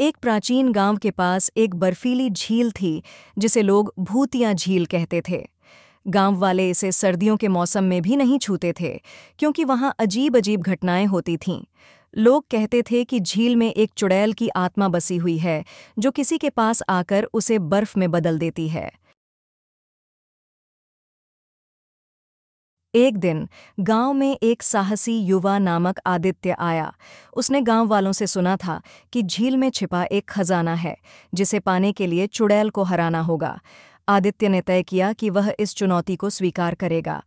एक प्राचीन गांव के पास एक बर्फीली झील थी जिसे लोग भूतिया झील कहते थे गांव वाले इसे सर्दियों के मौसम में भी नहीं छूते थे क्योंकि वहां अजीब अजीब घटनाएं होती थीं लोग कहते थे कि झील में एक चुड़ैल की आत्मा बसी हुई है जो किसी के पास आकर उसे बर्फ में बदल देती है एक दिन गांव में एक साहसी युवा नामक आदित्य आया उसने गांव वालों से सुना था कि झील में छिपा एक खजाना है जिसे पाने के लिए चुड़ैल को हराना होगा आदित्य ने तय किया कि वह इस चुनौती को स्वीकार करेगा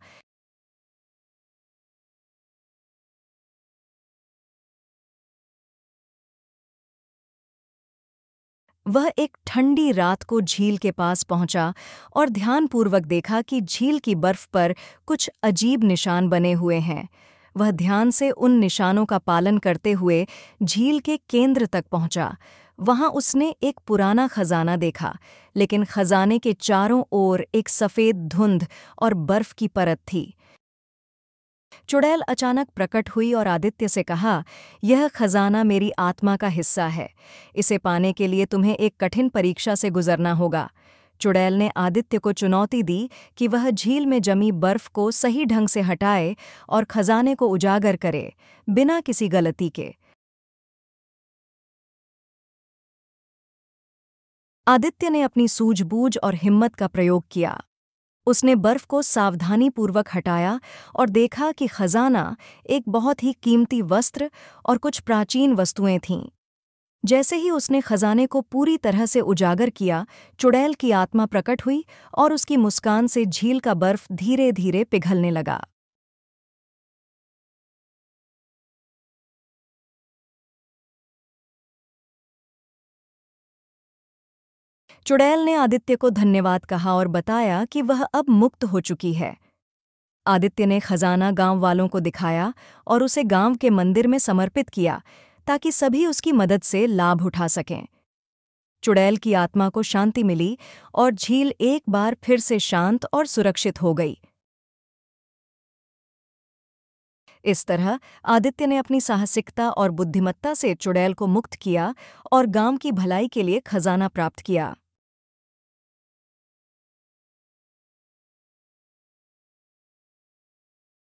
वह एक ठंडी रात को झील के पास पहुंचा और ध्यानपूर्वक देखा कि झील की बर्फ पर कुछ अजीब निशान बने हुए हैं वह ध्यान से उन निशानों का पालन करते हुए झील के केंद्र तक पहुंचा वहां उसने एक पुराना खजाना देखा लेकिन खजाने के चारों ओर एक सफ़ेद धुंध और बर्फ की परत थी चुड़ैल अचानक प्रकट हुई और आदित्य से कहा यह खजाना मेरी आत्मा का हिस्सा है इसे पाने के लिए तुम्हें एक कठिन परीक्षा से गुजरना होगा चुड़ैल ने आदित्य को चुनौती दी कि वह झील में जमी बर्फ को सही ढंग से हटाए और खजाने को उजागर करे बिना किसी गलती के आदित्य ने अपनी सूझबूझ और हिम्मत का प्रयोग किया उसने बर्फ को सावधानीपूर्वक हटाया और देखा कि खजाना एक बहुत ही कीमती वस्त्र और कुछ प्राचीन वस्तुएं थीं जैसे ही उसने खजाने को पूरी तरह से उजागर किया चुड़ैल की आत्मा प्रकट हुई और उसकी मुस्कान से झील का बर्फ धीरे धीरे पिघलने लगा चुड़ैल ने आदित्य को धन्यवाद कहा और बताया कि वह अब मुक्त हो चुकी है आदित्य ने खजाना गांव वालों को दिखाया और उसे गांव के मंदिर में समर्पित किया ताकि सभी उसकी मदद से लाभ उठा सकें चुड़ैल की आत्मा को शांति मिली और झील एक बार फिर से शांत और सुरक्षित हो गई इस तरह आदित्य ने अपनी साहसिकता और बुद्धिमत्ता से चुड़ैल को मुक्त किया और गांव की भलाई के लिए खजाना प्राप्त किया